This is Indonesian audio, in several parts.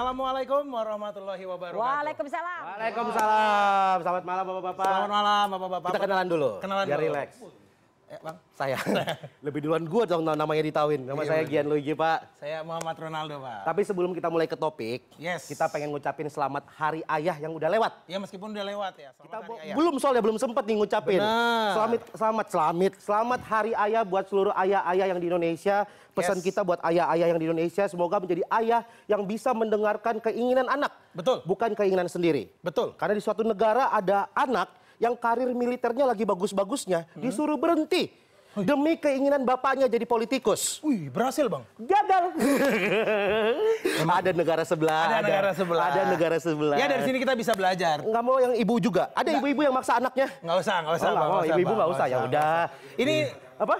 Assalamualaikum warahmatullahi wabarakatuh. Waalaikumsalam. Waalaikumsalam. Selamat malam Bapak-bapak. Selamat malam Bapak-bapak. Kita kenalan dulu. Kenalan biar dulu. relax eh, Bang? Saya. Lebih duluan gue dong namanya ditawin. Nama iya, saya Gian Luigi, Pak. Saya Muhammad Ronaldo, Pak. Tapi sebelum kita mulai ke topik, yes. kita pengen ngucapin selamat Hari Ayah yang udah lewat. Ya meskipun udah lewat ya. Selamat kita hari ayah. belum soalnya belum sempet nih ngucapin. Bener. Selamat selamat selamat selamat Hari Ayah buat seluruh ayah-ayah yang di Indonesia. Pesan yes. kita buat ayah-ayah yang di Indonesia semoga menjadi ayah yang bisa mendengarkan keinginan anak. Betul. Bukan keinginan sendiri. Betul. Karena di suatu negara ada anak yang karir militernya lagi bagus-bagusnya hmm? disuruh berhenti demi keinginan bapaknya jadi politikus. Wih, berhasil bang? Gagal. ada negara sebelah. Ada, ada negara sebelah. Ada negara sebelah. Ya dari sini kita bisa belajar. Nggak mau yang ibu juga. Ada ibu-ibu yang maksa anaknya. Nggak usah, nggak usah. Oh, nggak mau, ibu-ibu nggak usah. Ya udah. Ini apa?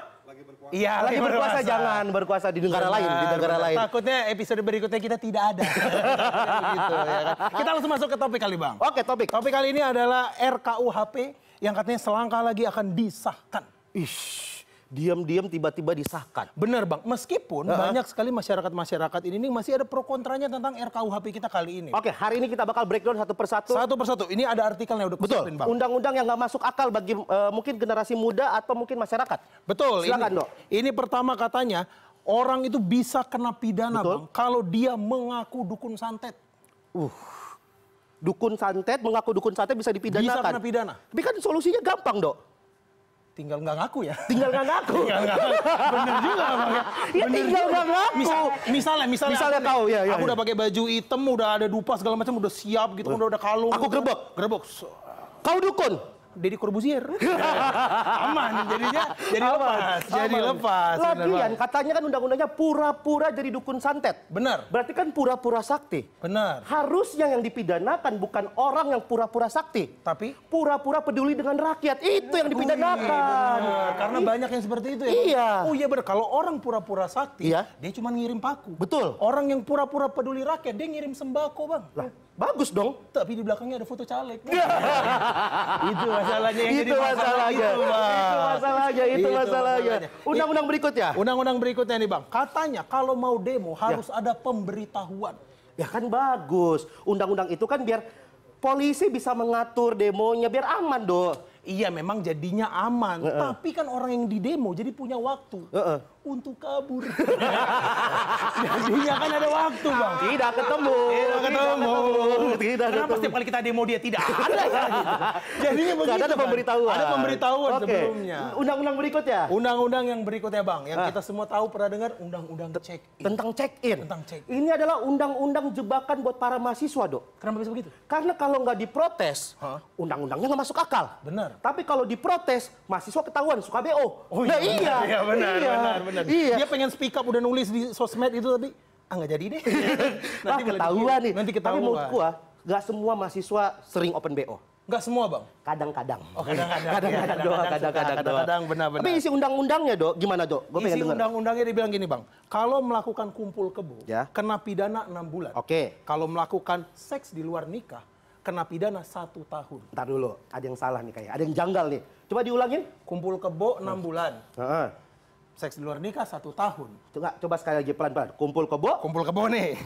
lagi Iya, lagi berkuasa berkuasa jangan berkuasa di negara lain, di negara lain. Takutnya episode berikutnya kita tidak ada. gitu, ya kan? Kita langsung masuk ke topik kali, Bang. Oke, topik. Topik kali ini adalah RKUHP yang katanya selangkah lagi akan disahkan. Ish diam-diam tiba-tiba disahkan. Benar bang, meskipun uh -huh. banyak sekali masyarakat-masyarakat ini nih masih ada pro kontranya tentang RKUHP kita kali ini. Oke, hari ini kita bakal breakdown satu persatu. Satu persatu, ini ada artikelnya udah Betul. bang. Undang-undang yang nggak masuk akal bagi uh, mungkin generasi muda atau mungkin masyarakat. Betul. Silakan ini, dok. Ini pertama katanya orang itu bisa kena pidana Betul. bang kalau dia mengaku dukun santet. Uh dukun santet mengaku dukun santet bisa dipidanakan. Bisa kena pidana. Tapi kan solusinya gampang, Dok tinggal nggak ngaku ya tinggal nggak ngaku iya, bener juga ya bener tinggal nggak ngaku misal, misalnya misalnya misalnya tahu ya, ya aku ya. udah pakai baju hitam udah ada dupa segala macam udah siap gitu udah udah kalung aku gitu. grebek, grebek kau dukun Deddy Corbuzier. aman jadinya, jadi aman, lepas, aman. jadi lepas. Lagian katanya kan undang-undangnya pura-pura jadi dukun santet. Benar. Berarti kan pura-pura sakti. Benar. Harusnya yang dipidanakan bukan orang yang pura-pura sakti, tapi pura-pura peduli dengan rakyat. Itu yang dipidanakan. Ui, benar. Karena banyak yang seperti itu ya. Iya. Oh iya benar, kalau orang pura-pura sakti, iya. dia cuma ngirim paku. Betul. Orang yang pura-pura peduli rakyat, dia ngirim sembako, Bang. Lah, Bagus dong, tapi di belakangnya ada foto caleg. itu masalahnya yang itu jadi masalahnya. Itu, itu masalahnya, itu, itu masalahnya. Undang-undang berikut ya? Undang-undang berikutnya nih Bang. Katanya kalau mau demo harus ya. ada pemberitahuan. Ya kan bagus. Undang-undang itu kan biar polisi bisa mengatur demonya biar aman dong. Iya memang jadinya aman, uh -uh. tapi kan orang yang di demo jadi punya waktu. Uh -uh untuk kabur. Jadinya kan ada waktu, Bang. Tidak ketemu. Tidak ketemu. Tidak ketemu. Kenapa setiap kali kita demo dia tidak ada ya? Gitu. Jadinya begitu. Tidak ada pemberitahuan. Ada pemberitahuan sebelumnya. Undang-undang berikut ya? Undang-undang yang berikutnya Bang. Yang ah. kita semua tahu pernah dengar undang-undang check -in. Tentang check-in. Tentang check. -in. Ini adalah undang-undang jebakan buat para mahasiswa, Dok. Kenapa bisa begitu? Karena kalau nggak diprotes, huh? undang-undangnya nggak masuk akal. Benar. Tapi kalau diprotes, mahasiswa ketahuan suka BO. Oh, nah, iya, iya. Iya, iya. benar, benar kan. Iya. Dia pengen speak up udah nulis di sosmed itu tapi ah nggak jadi deh. nanti nah, ketahuan nih. Nanti ketahuan. Tapi menurut gua nggak semua mahasiswa sering open BO. gak semua bang? Kadang-kadang. Oh kadang-kadang. Iya, kadang-kadang kadang-kadang Kadang-kadang benar-benar. Tapi isi undang-undangnya dok, gimana dok? Gua isi undang-undangnya dibilang gini bang, kalau melakukan kumpul kebo, ya. kena pidana 6 bulan. Oke. Okay. Kalau melakukan seks di luar nikah, kena pidana satu tahun. Ntar dulu, ada yang salah nih kayak, ada yang janggal nih. Coba diulangin. Kumpul kebo 6 nah. bulan. Uh -huh seks di luar nikah satu tahun. Coba, coba sekali lagi pelan-pelan. Kumpul kebo. Kumpul kebo nih.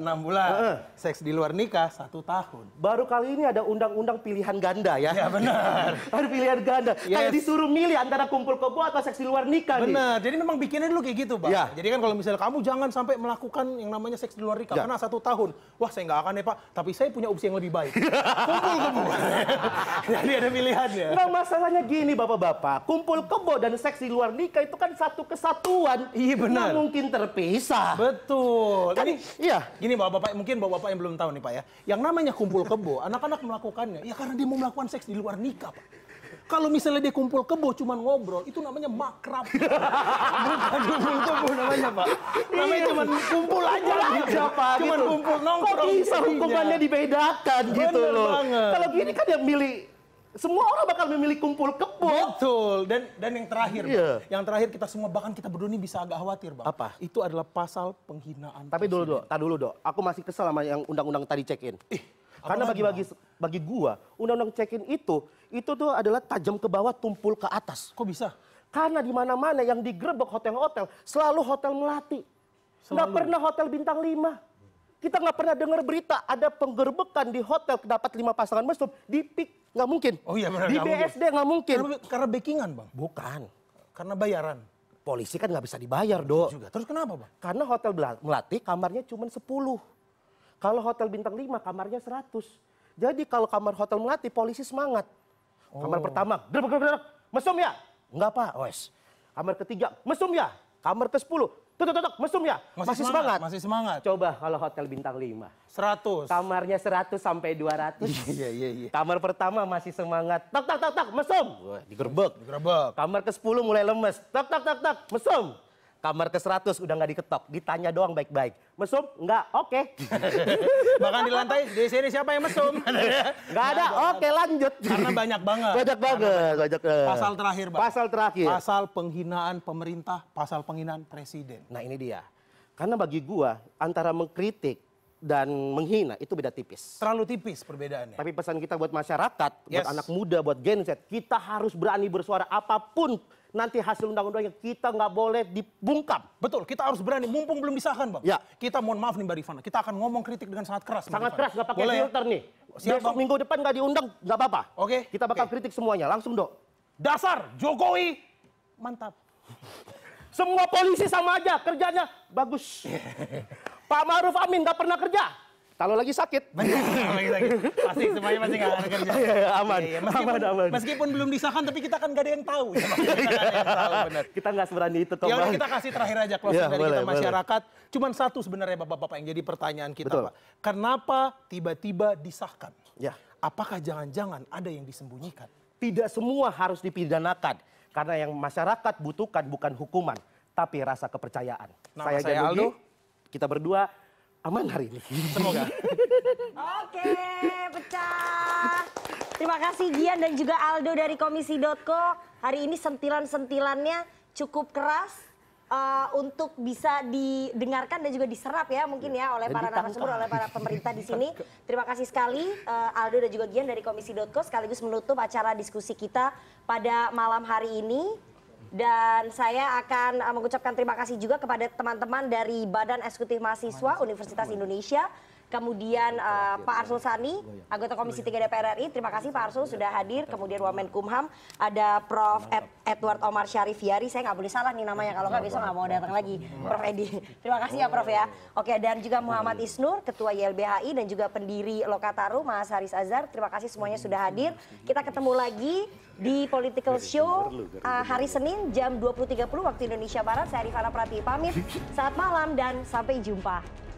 Enam uh. bulan. Uh. Seks di luar nikah satu tahun. Baru kali ini ada undang-undang pilihan ganda ya. Ya benar. ada pilihan ganda. Yes. Kayak disuruh milih antara kumpul kebo atau seks di luar nikah benar. nih. Jadi memang bikinnya dulu kayak gitu, Pak. Ya. Jadi kan kalau misalnya kamu jangan sampai melakukan yang namanya seks di luar nikah. Ya. Karena satu tahun. Wah saya nggak akan ya Pak. Tapi saya punya opsi yang lebih baik. kumpul kebo. Jadi ada pilihannya. Nah masalahnya gini Bapak-Bapak. Kumpul kebo dan seks di luar nikah itu kan satu satu kesatuan, iya benar. mungkin terpisah. Betul. Kan, ini, iya. Gini bapak-bapak, mungkin bapak-bapak yang belum tahu nih pak ya, yang namanya kumpul kebo, anak-anak melakukannya, ya karena dia mau melakukan seks di luar nikah pak. Kalau misalnya dia kumpul kebo cuman ngobrol, itu namanya makrab. Bukan kumpul kebo namanya, Pak. Namanya iya. cuman kumpul aja gitu. aja, Pak. Cuman gitu. kumpul nongkrong. Kok bisa hukumannya dibedakan gitu loh. Kalau gini kan yang milih semua orang bakal memilih kumpul kebo Betul. Dan dan yang terakhir, iya. yang terakhir kita semua bahkan kita berdua ini bisa agak khawatir, Bang. Apa? Itu adalah pasal penghinaan. Tapi dulu, dulu, tak dulu, Dok. Aku masih kesel sama yang undang-undang tadi check-in. karena bagi bagi bagi gua, undang-undang check-in itu itu tuh adalah tajam ke bawah, tumpul ke atas. Kok bisa? Karena di mana-mana yang digerebek hotel-hotel selalu hotel melati. Selalu. Nggak pernah hotel bintang lima kita nggak pernah dengar berita ada penggerbekan di hotel dapat lima pasangan mesum di PIK nggak mungkin. Oh iya benar. Di gak BSD nggak mungkin. Karena, karena backingan bang. Bukan. Karena bayaran. Polisi kan nggak bisa dibayar do. Iya juga. Terus kenapa bang? Karena hotel melati kamarnya cuma sepuluh, Kalau hotel bintang lima kamarnya seratus. Jadi kalau kamar hotel melati polisi semangat. Oh. Kamar pertama, gerak gerak mesum ya? Enggak pak, wes. Kamar ketiga, mesum ya? Kamar ke 10, Tuh, tuh, tuh, mesum ya? Masih, masih semangat, semangat? Masih semangat. Coba kalau hotel bintang 5. 100. Kamarnya 100 sampai 200. Iya, iya, iya, iya. Kamar pertama masih semangat. Tak, tak, tak, tak, mesum. Digerbek. Digerbek. Kamar ke-10 mulai lemes. Tak, tak, tak, tak, mesum kamar ke 100 udah nggak diketok, ditanya doang baik-baik. Mesum? Nggak, oke. Okay. Bahkan di lantai di sini siapa yang mesum? nggak ada, oke okay, lanjut. Karena banyak banget. Banyak banget. Banyak, eh, pasal terakhir, Bang. Pasal terakhir. Pasal penghinaan pemerintah, pasal penghinaan presiden. Nah ini dia. Karena bagi gua antara mengkritik dan menghina itu beda tipis. Terlalu tipis perbedaannya. Tapi pesan kita buat masyarakat, yes. buat anak muda, buat Gen Z, kita harus berani bersuara apapun nanti hasil undang undang yang kita nggak boleh dibungkam. Betul, kita harus berani mumpung belum disahkan, Bang. Ya. Kita mohon maaf nih Mbak Rifana, kita akan ngomong kritik dengan sangat keras. Sangat keras nggak pakai boleh ya? filter nih. Siap, Besok bang. minggu depan nggak diundang nggak apa-apa. Oke. Okay. Kita bakal okay. kritik semuanya, langsung dok. Dasar Jokowi mantap. Semua polisi sama aja kerjanya bagus. Pak Maruf Amin nggak pernah kerja kalau lagi sakit. lagi Pasti semuanya masih nggak akan kerja. Ya, ya, aman. Ya, ya. Meskipun, aman, aman. Meskipun belum disahkan, tapi kita kan gak ada yang tahu. Ya, kita nggak tahu, Kita gak seberani itu, Ya udah kita kasih terakhir aja closing ya, dari boleh, kita masyarakat. Boleh. Cuman satu sebenarnya bapak-bapak yang jadi pertanyaan kita, Pak. Kenapa tiba-tiba disahkan? Ya. Apakah jangan-jangan ada yang disembunyikan? Tidak semua harus dipidanakan. Karena yang masyarakat butuhkan bukan hukuman, tapi rasa kepercayaan. Nama saya, saya Aldo kita berdua aman hari ini. Semoga. Oke, pecah. Terima kasih Gian dan juga Aldo dari Komisi.co. Hari ini sentilan-sentilannya cukup keras uh, untuk bisa didengarkan dan juga diserap ya mungkin ya oleh para narasumber, oleh para pemerintah di sini. Terima kasih sekali uh, Aldo dan juga Gian dari Komisi.co sekaligus menutup acara diskusi kita pada malam hari ini. Dan saya akan eh, mengucapkan terima kasih juga kepada teman teman dari Badan Eksekutif Mahasiswa Universitas Indonesia kemudian eh, Pak Arsul Sani, oh, iya. anggota Komisi 3 DPR RI. Terima kasih Pak Arsul sudah hadir. Kemudian Wamen Kumham, ada Prof. Ed Edward Omar Syarif Yari. Saya nggak boleh salah nih namanya, kalau nggak besok nggak mau datang lagi. Prof. Edi. Terima kasih ya Prof ya. Oke, dan juga Muhammad Isnur, Ketua YLBHI dan juga pendiri Lokataru, Mas Haris Azhar. Terima kasih semuanya sudah hadir. Kita ketemu lagi di Political Show uh, hari Senin jam 20.30 waktu Indonesia Barat. Saya Rifana Prati pamit. Saat malam dan sampai jumpa.